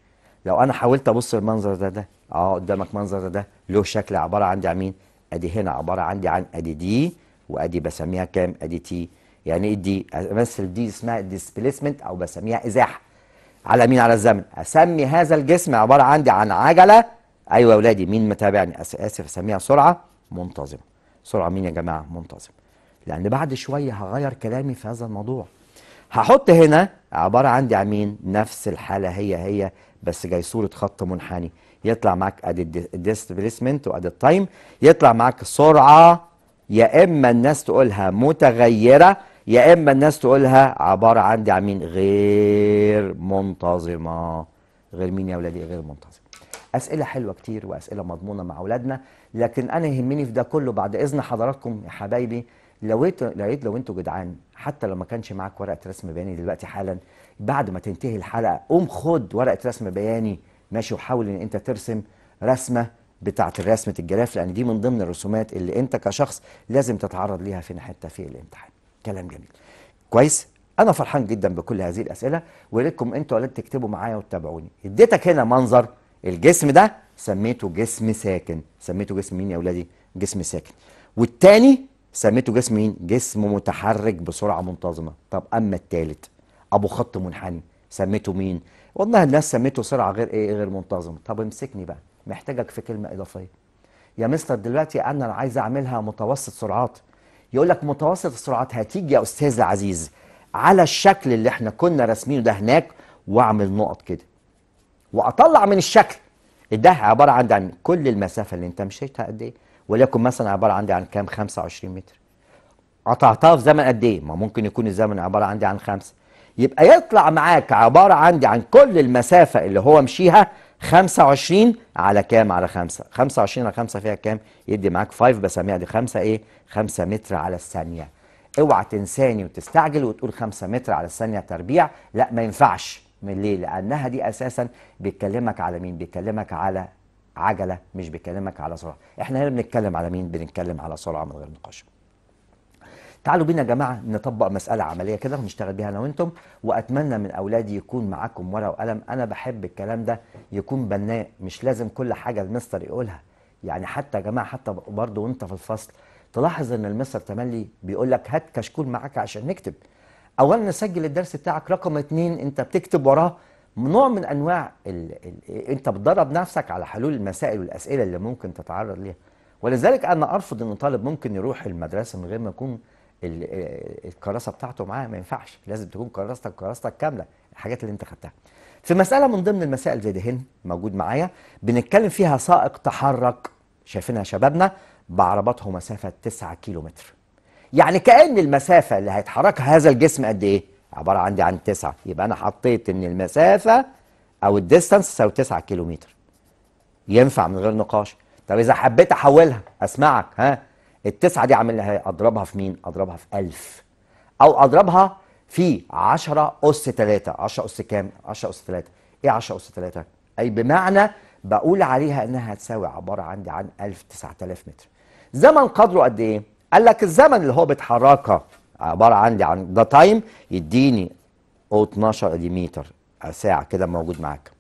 لو انا حاولت ابص المنظر ده ده اه قدامك منظر ده له شكل عباره عندي عن مين ادي هنا عباره عندي عن ادي دي وادي بسميها كام ادي تي يعني ايه دي امثل دي اسمها ديسبليسمنت او بسميها ازاحه على مين على الزمن اسمي هذا الجسم عباره عندي عن عجله ايوه يا اولادي مين متابعني اسف اسميها سرعه منتظمه سرعه مين يا جماعه منتظمه لان بعد شويه هغير كلامي في هذا الموضوع هحط هنا عباره عندي على مين نفس الحاله هي هي بس جاي صوره خط منحني يطلع معاك ادي الديسبليسمنت وادي التايم يطلع معاك سرعه يا اما الناس تقولها متغيره يا اما الناس تقولها عباره عندي عن مين غير منتظمه غير مين يا اولادي غير منتظم اسئله حلوه كتير واسئله مضمونه مع اولادنا لكن انا يهمني في ده كله بعد اذن حضراتكم يا حبايبي لو لقيت لو انتوا جدعان حتى لو ما كانش معاك ورقه رسم بياني دلوقتي حالا بعد ما تنتهي الحلقه قوم خد ورقه رسم بياني ماشي وحاول ان انت ترسم رسمه بتاعه رسمه الجراف لان دي من ضمن الرسومات اللي انت كشخص لازم تتعرض ليها في حته في الامتحان كلام جميل كويس انا فرحان جدا بكل هذه الاسئله وليكم انتوا يا تكتبوا معايا وتتابعوني اديتك هنا منظر الجسم ده سميته جسم ساكن سميته جسم مين يا اولادي جسم ساكن والتاني سميته جسم مين؟ جسم متحرك بسرعه منتظمه طب اما الثالث ابو خط منحني سميته مين؟ والله الناس سميته سرعه غير ايه غير منتظمه طب امسكني بقى محتاجك في كلمه اضافيه يا مستر دلوقتي انا عايز اعملها متوسط سرعات يقول لك متوسط السرعات هتيجي يا استاذ العزيز على الشكل اللي احنا كنا راسمينه ده هناك واعمل نقط كده واطلع من الشكل ده عباره عن كل المسافه اللي انت مشيتها قد ايه وليكن مثلا عباره عندي عن كام 25 متر قطعتها في زمن قد ايه ما ممكن يكون الزمن عباره عندي عن خمسة يبقى يطلع معاك عباره عندي عن كل المسافه اللي هو مشيها 25 على كام على خمسة 25 على خمسة فيها كام يدي معاك 5 بسميها دي خمسة ايه 5 متر على الثانيه اوعى تنساني وتستعجل وتقول 5 متر على الثانيه تربيع لا ما ينفعش من ليه لانها دي اساسا بيتكلمك على مين بيتكلمك على عجله مش بيكلمك على سرعه احنا هنا بنتكلم على مين بنتكلم على سرعه من غير نقاش تعالوا بينا يا جماعه نطبق مساله عمليه كده ونشتغل بيها انا وانتم واتمنى من اولادي يكون معاكم ورقه وقلم انا بحب الكلام ده يكون بناء مش لازم كل حاجه المستر يقولها يعني حتى يا جماعه حتى برضه وانت في الفصل تلاحظ ان المستر تملي بيقول لك هات كشكول معاك عشان نكتب اولا نسجل الدرس بتاعك رقم اتنين انت بتكتب وراه نوع من انواع الـ الـ انت بتدرب نفسك على حلول المسائل والاسئله اللي ممكن تتعرض ليها ولذلك انا ارفض ان طالب ممكن يروح المدرسه من غير ما يكون الكراسه بتاعته معاه ما ينفعش لازم تكون كراستك كراستك كامله الحاجات اللي انت خدتها في مساله من ضمن المسائل زي دهن موجود معايا بنتكلم فيها سائق تحرك شايفينها شبابنا بعرباته مسافه 9 كيلو متر يعني كان المسافه اللي هيتحركها هذا الجسم قد ايه عباره عندي عن 9 يبقى انا حطيت ان المسافه او الديستانس تساوي 9 كيلو متر ينفع من غير نقاش طب اذا حبيت احولها اسمعك ها التسعه دي عامل إيه؟ اضربها في مين اضربها في 1000 او اضربها في 10 اس 3 10 اس كام 10 اس 3 ايه 10 اس 3 اي بمعنى بقول عليها انها هتساوي عباره عندي عن 1000 9000 متر زمن قدره قد ايه قال لك الزمن اللي هو بيتحركها عباره عندي عن ده تايم يديني او 12 متر ساعه كده موجود معاك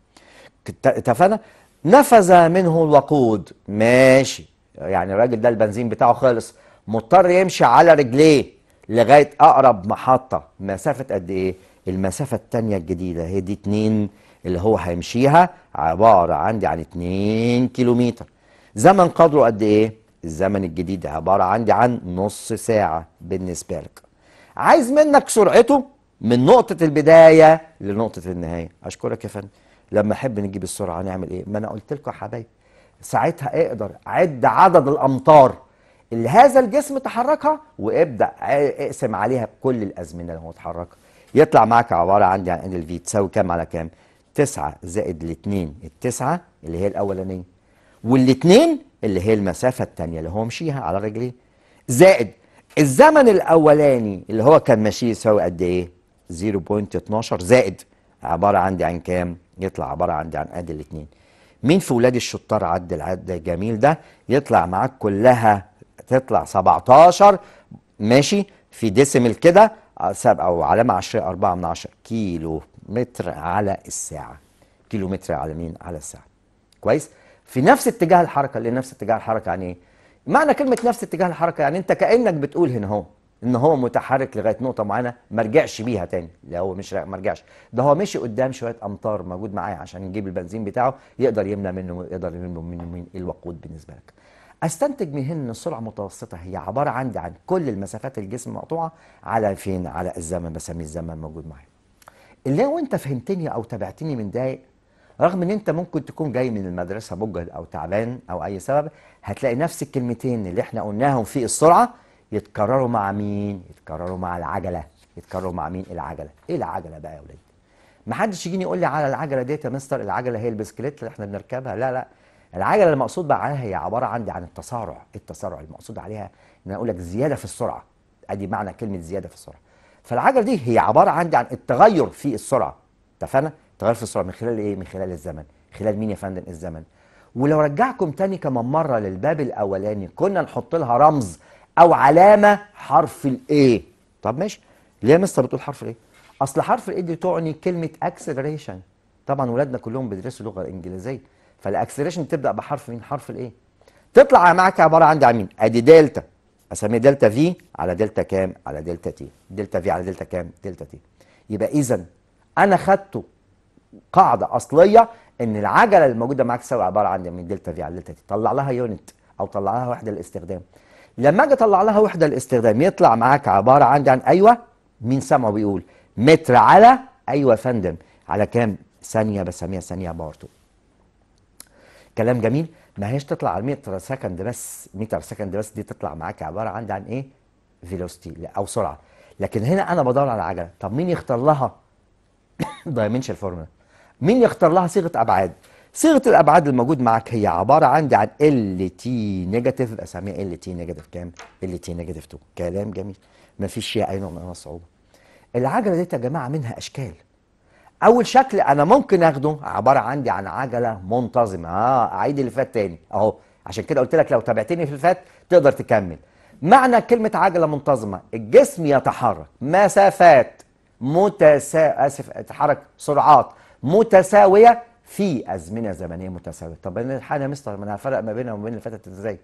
اتفقنا نفذ منه الوقود ماشي يعني الراجل ده البنزين بتاعه خلص مضطر يمشي على رجليه لغايه اقرب محطه مسافه قد ايه المسافه الثانيه الجديده هي دي 2 اللي هو هيمشيها عباره عندي عن 2 كيلومتر زمن قدره قد ايه الزمن الجديد عباره عندي عن نص ساعه بالنسبه لك عايز منك سرعته من نقطة البداية لنقطة النهاية أشكرك يا فندم لما أحب نجيب السرعة نعمل إيه؟ ما أنا قلت لكم يا حبايبي ساعتها اقدر عد عدد الأمطار اللي هذا الجسم تحركها وابدأ اقسم عليها بكل الأزمنة اللي هو اتحركها يطلع معاك عبارة عندي عن يعني إن الفي تساوي كام على كام؟ 9 زائد الاثنين التسعة اللي هي الأولانية والاثنين اللي هي المسافة الثانية اللي هو مشيها على رجليه زائد الزمن الاولاني اللي هو كان ماشي يساوي قد ايه 0.12 زائد عباره عندي عن كام يطلع عباره عندي عن ادي الاثنين مين في ولاد الشطار عد العد الجميل ده يطلع معاك كلها تطلع 17 ماشي في ديسيمل كده او علامه عشريه 4 من 10 كيلو متر على الساعه كيلو متر على مين على الساعه كويس في نفس اتجاه الحركه اللي نفس اتجاه الحركه يعني ايه معنى كلمه نفس اتجاه الحركه يعني انت كانك بتقول هنا اهو ان هو متحرك لغايه نقطه معينه ما رجعش بيها تاني لا هو مش ما رجعش ده هو مشي قدام شويه امتار موجود معايا عشان يجيب البنزين بتاعه يقدر يملى منه يقدر يملى منه من إيه الوقود بالنسبه لك استنتج من هنا إن السرعة المتوسطة هي عباره عندي عن كل المسافات الجسم مقطوعه على فين على الزمن بسميه الزمن موجود معايا اللي لو انت فهمتني او تابعتني من دقايق رغم ان انت ممكن تكون جاي من المدرسه مجهد او تعبان او اي سبب هتلاقي نفس الكلمتين اللي احنا قلناهم في السرعه يتكرروا مع مين يتكرروا مع العجله يتكرروا مع مين العجله ايه العجله بقى يا ولاد ما حدش يجيني يقول لي على العجله ديت يا مستر العجله هي البسكليت اللي احنا بنركبها لا لا العجله المقصود بقى عليها هي عباره عندي عن التسارع إيه التسارع المقصود عليها ان انا اقول لك زياده في السرعه ادي معنى كلمه زياده في السرعه فالعجله دي هي عباره عندي عن التغير في السرعه اتفقنا تغير في السرعه من خلال ايه؟ من خلال الزمن خلال مين يا فندم؟ الزمن ولو رجعكم تاني كمان مره للباب الاولاني كنا نحط لها رمز او علامه حرف الايه طب ماشي ليه يا مستر بتقول حرف الايه؟ اصل حرف الايه دي تعني كلمه اكسلريشن طبعا ولادنا كلهم بيدرسوا لغه انجليزيه فالاكسلريشن تبدا بحرف مين؟ حرف الايه؟ تطلع معاك عباره عندي عن مين؟ ادي دلتا اسميها دلتا في على دلتا كام؟ على دلتا تي دلتا في على دلتا كام؟ دلتا تي يبقى اذا انا خدته قاعده اصليه ان العجله الموجوده معاك سواء عباره عن من دلتا في على دلتا تي طلع لها يونت او طلع لها وحده الاستخدام لما اجي اطلع لها وحده الاستخدام يطلع معاك عباره عندي عن ايوه مين سامعه بيقول متر على ايوه يا فندم على كام ثانيه بسميها ثانيه باور تو كلام جميل ما هيش تطلع على متر سكند بس متر سكند بس دي تطلع معاك عباره عندي عن ايه فيلوستي او سرعه لكن هنا انا بدور على عجله طب مين يختار لها دايمنشن فورمولا مين يختار لها صيغه ابعاد صيغه الابعاد الموجود معاك هي عباره عندي عن ال تي نيجاتيف اسميها ال تي نيجاتيف كام ال تي نيجاتيف 2 كلام جميل ما فيش اي نوع من الصعوبه العجله دي يا جماعه منها اشكال اول شكل انا ممكن اخده عباره عندي عن عجله منتظمه اه اعيد اللي فات تاني اهو عشان كده قلت لك لو تابعتني في الفات تقدر تكمل معنى كلمه عجله منتظمه الجسم يتحرك مسافات متسا اسف يتحرك سرعات متساويه في ازمنه زمنيه متساويه طب الحاله يا مستر ما انا فرق ما بينها وما بين اللي فاتت ازاي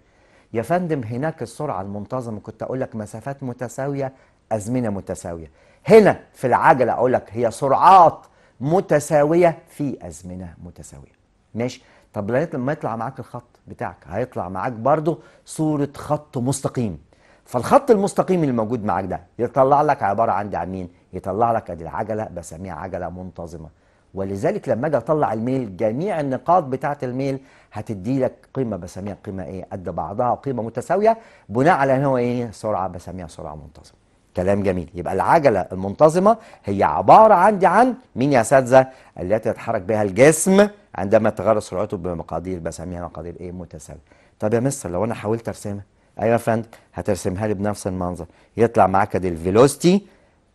يا فندم هناك السرعه المنتظمه كنت اقول لك مسافات متساويه ازمنه متساويه هنا في العجله اقول لك هي سرعات متساويه في ازمنه متساويه ماشي طب لما يطلع معاك الخط بتاعك هيطلع معاك برضه صوره خط مستقيم فالخط المستقيم اللي موجود معاك ده يطلع لك عباره عن عن مين يطلع لك ادي العجله بسميها عجله منتظمه ولذلك لما اجي اطلع الميل جميع النقاط بتاعه الميل هتدي لك قيمه بسميها قيمه ايه قد بعضها قيمه متساويه بناء على ان هو ايه سرعه بسميها سرعه منتظمه كلام جميل يبقى العجله المنتظمه هي عباره عندي عن مين يا اساتذه التي يتحرك بها الجسم عندما تغير سرعته بمقادير بسميها مقادير ايه متساويه طب يا مستر لو انا حاولت ارسمها ايوه يا فندم هترسمها لي بنفس المنظر يطلع معاك دي الفيلوستي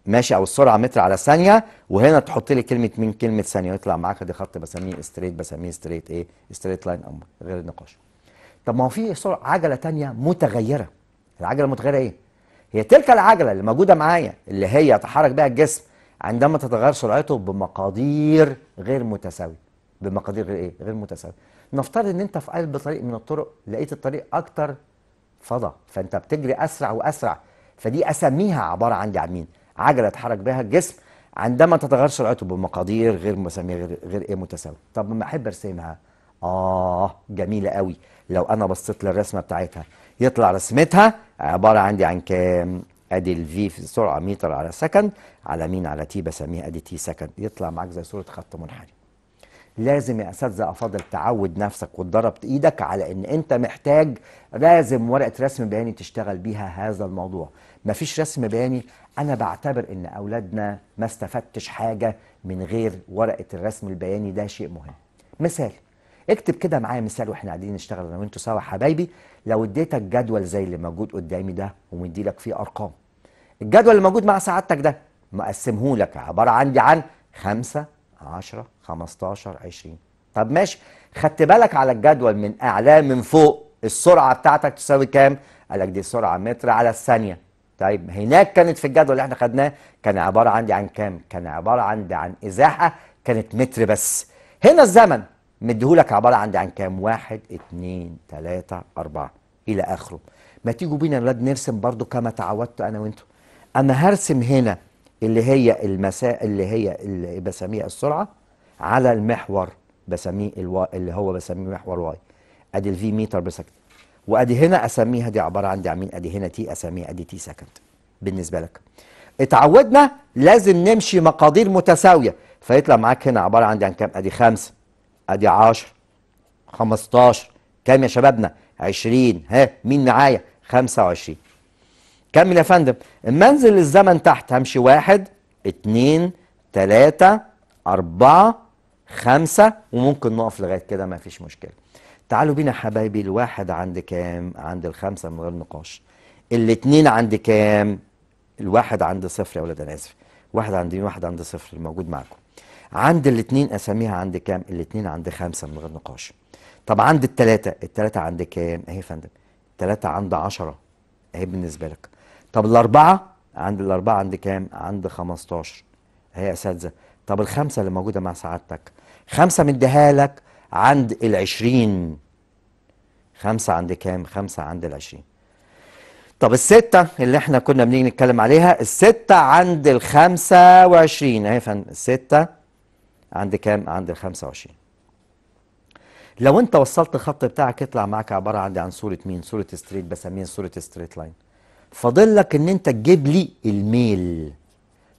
ماشي او السرعه متر على ثانيه وهنا تحط لي كلمه من كلمه ثانيه ويطلع معاك دي خط بسميه ستريت بسميه ستريت ايه ستريت لاين امر غير النقاش طب ما هو في سرعه عجله ثانيه متغيره العجله المتغيره ايه هي تلك العجله اللي موجوده معايا اللي هي يتحرك بها الجسم عندما تتغير سرعته بمقادير غير متساويه بمقادير غير ايه غير متساويه نفترض ان انت في قلب طريق من الطرق لقيت الطريق اكتر فضا فانت بتجري اسرع واسرع فدي اسميها عباره عندي عن مين عجله اتحرك بها الجسم عندما تتغير سرعته بمقادير غير مساميه غير غير ايه متساويه طب ما احب ارسمها اه جميله قوي لو انا بصيت للرسمه بتاعتها يطلع رسمتها عباره عندي عن كام ادي الفي في السرعه متر على سكند على مين على تي بسميها ادي تي سكند يطلع معاك زي صوره خط منحني لازم يا اساتذه افضل تعود نفسك وتدرب ايدك على ان انت محتاج لازم ورقه رسم بياني تشتغل بيها هذا الموضوع مفيش رسم بياني انا بعتبر ان اولادنا ما استفدتش حاجه من غير ورقه الرسم البياني ده شيء مهم مثال اكتب كده معايا مثال واحنا قاعدين نشتغل انا وانتوا سوا حبايبي لو اديتك جدول زي اللي موجود قدامي ده ومدي لك فيه ارقام الجدول اللي موجود مع سعادتك ده مقسمه لك عباره عندي عن 5 10 15 20 طب ماشي خدت بالك على الجدول من اعلاه من فوق السرعه بتاعتك تساوي كام قال لك دي سرعه متر على الثانيه طيب هناك كانت في الجدول اللي احنا خدناه كان عباره عندي عن كام؟ كان عباره عندي عن ازاحه كانت متر بس. هنا الزمن مديهولك عباره عندي عن كام؟ واحد اثنين ثلاثه اربعه الى اخره. ما تيجوا بينا يا نرسم برضو كما تعودت انا وانتم. انا هرسم هنا اللي هي المسا اللي هي اللي بسميها السرعه على المحور بسميه الوا... اللي هو بسميه محور واي. ادي الفي متر بسكت وادي هنا اسميها دي عباره عندي دي مين ادي هنا تي اسميها ادي تي سكند بالنسبه لك اتعودنا لازم نمشي مقادير متساويه فيطلع معاك هنا عباره عندي عن كام ادي خمسة ادي 10 15 كام يا شبابنا 20 ها مين معايا 25 كمل يا فندم منزل الزمن تحت همشي واحد اتنين تلاتة أربعة خمسة وممكن نقف لغاية كده مفيش مشكلة تعالوا بينا حبايبي الواحد عند كام عند الخمسة من غير نقاش الاثنين عند كام الواحد عند صفر يا ولاد انا اسف واحد عند مين واحد عند صفر الموجود معاكم عند الاثنين اساميها عند كام الاثنين عند خمسة من غير نقاش طب عند الثلاثه؟ الثلاثه عند كام اهي يا فندم الثلاثه عند عشرة اهي بالنسبة لك طب الاربعة عند الاربعة عند كام عند 15 اهي يا اساتذة طب الخمسة اللي موجودة مع سعادتك خمسة مديها لك عند العشرين خمسة عند كام؟ خمسة عند العشرين طب الستة اللي احنا كنا بنيجي نتكلم عليها الستة عند الخمسة وعشرين اهي فن الستة عند كام؟ عند الخمسة وعشرين لو انت وصلت الخط بتاعك يطلع معاك عبارة عندي عن صورة مين؟ صورة ستريت بسميها صورة ستريت لاين فاضل لك ان انت تجيب لي الميل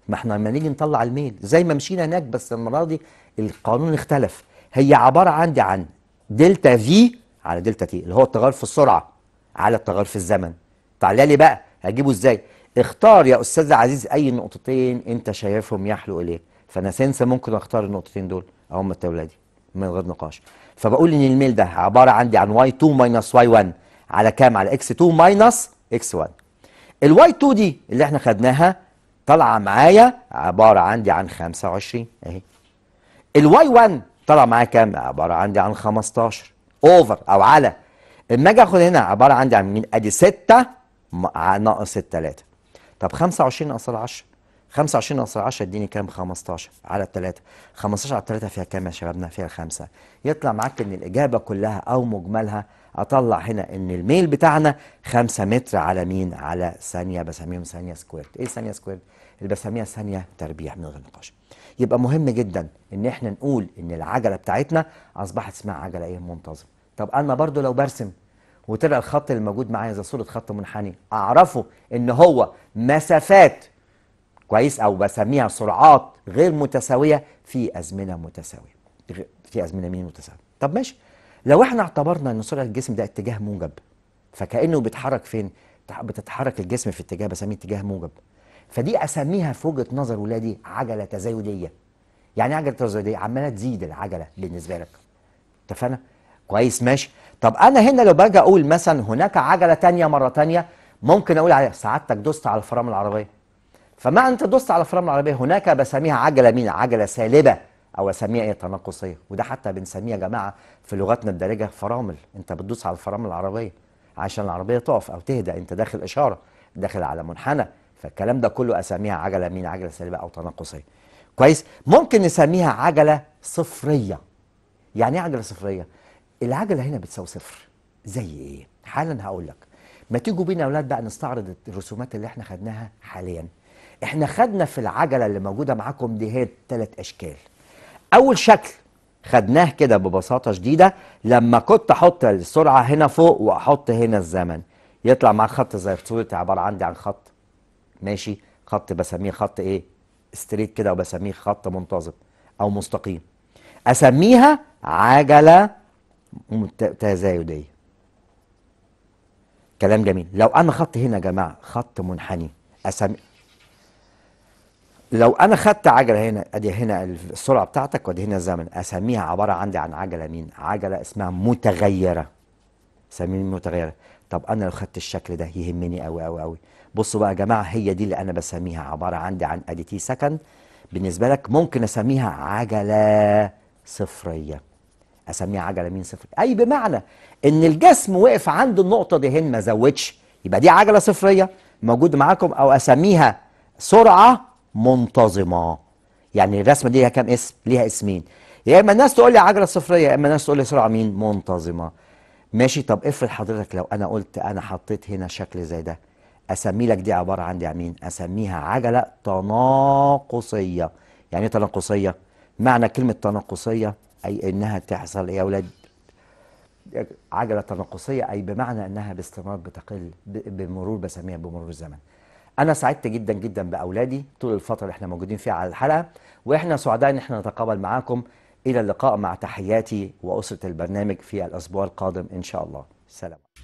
ما احنا لما نيجي نطلع الميل زي ما مشينا هناك بس المرة دي القانون اختلف هي عباره عندي عن دلتا في على دلتا تي اللي هو التغير في السرعه على التغير في الزمن تعالى طيب، لي بقى هجيبه ازاي اختار يا استاذ عزيز اي نقطتين انت شايفهم يحلو اليك فانا سنس ممكن اختار النقطتين دول اهم التولا دي من غير نقاش فبقول ان الميل ده عباره عندي عن y 2 ماينس y 1 على كام على x 2 ماينس x 1 الواي 2 دي اللي احنا خدناها طالعه معايا عباره عندي عن 25 اهي الواي 1 طلع معايا كام عباره عندي عن 15 اوفر او على اما اجي اخد هنا عباره عندي عن مين ادي 6 ناقص 3 طب 25 ناقص 10 25 ناقص 10 اديني كام 15 على 3 15 على 3 فيها كام يا شبابنا فيها 5 يطلع معاك ان الاجابه كلها او مجملها اطلع هنا ان الميل بتاعنا 5 متر على مين على ثانيه بسميهم ثانيه سكويرت ايه ثانيه سكويرت اللي بسميها ثانيه تربيع من غير نقاش يبقى مهم جدا ان احنا نقول ان العجله بتاعتنا اصبحت اسمها عجله ايه منتظمه طب انا برضو لو برسم وطلع الخط اللي موجود معايا زي صوره خط منحني اعرفه ان هو مسافات كويس او بسميها سرعات غير متساويه في ازمنه متساويه في ازمنه مين متساويه طب ماشي لو احنا اعتبرنا ان سرعه الجسم ده اتجاه موجب فكانه بيتحرك فين بتتحرك الجسم في اتجاه بسميه اتجاه موجب فدي اسميها في وجهه نظر ولادي عجله تزايديه يعني عجله تزايديه عماله تزيد العجله بالنسبه لك اتفقنا كويس ماشي طب انا هنا لو باجي اقول مثلا هناك عجله تانية مره تانية ممكن اقول عليها سعادتك دوست على الفرامل العربيه فما انت دوست على الفرامل العربيه هناك بسميها عجله مين عجله سالبه او اسميها ايه تناقصيه وده حتى بنسميها يا جماعه في لغتنا الدارجه فرامل انت بتدوس على الفرامل العربيه عشان العربيه تقف او تهدى انت داخل اشاره داخل على منحنى فالكلام ده كله اسميها عجله مين عجله سالبه او تناقصيه كويس ممكن نسميها عجله صفريه يعني ايه عجله صفريه العجله هنا بتساوي صفر زي ايه حالا هقول لك ما تيجوا بينا يا اولاد بقى نستعرض الرسومات اللي احنا خدناها حاليا احنا خدنا في العجله اللي موجوده معاكم دي هي ثلاث اشكال اول شكل خدناه كده ببساطه شديده لما كنت احط السرعه هنا فوق واحط هنا الزمن يطلع معاك خط زي الصوره عباره عندي عن خط ماشي خط بسميه خط ايه ستريت كده وبسميه خط منتظم او مستقيم اسميها عجله تزايديه كلام جميل لو انا خط هنا يا جماعه خط منحني اسمي لو انا خدت عجله هنا ادي هنا السرعه بتاعتك وادي هنا الزمن اسميها عباره عندي عن عجله مين عجله اسمها متغيره سميني متغيره طب انا لو خدت الشكل ده يهمني قوي قوي قوي بصوا بقى يا جماعه هي دي اللي انا بسميها عباره عندي عن ادي تي سكند بالنسبه لك ممكن اسميها عجله صفريه اسميها عجله مين صفر اي بمعنى ان الجسم وقف عند النقطه دي هنا ما زودش يبقى دي عجله صفريه موجود معاكم او اسميها سرعه منتظمه يعني الرسمه دي ليها كام اسم ليها اسمين يا اما الناس تقول لي عجله صفريه يا اما الناس تقول لي سرعه مين منتظمه ماشي طب افرض حضرتك لو انا قلت انا حطيت هنا شكل زي ده اسمي لك دي عباره عندي عن مين اسميها عجله تناقصيه يعني ايه تناقصيه معنى كلمه تناقصيه اي انها تحصل يا اولاد عجله تناقصيه اي بمعنى انها باستمرار بتقل بمرور بسميها بمرور الزمن انا سعدت جدا جدا باولادي طول الفتره اللي احنا موجودين فيها على الحلقه واحنا سعداء ان احنا نتقابل معاكم الى اللقاء مع تحياتي واسره البرنامج في الاسبوع القادم ان شاء الله سلام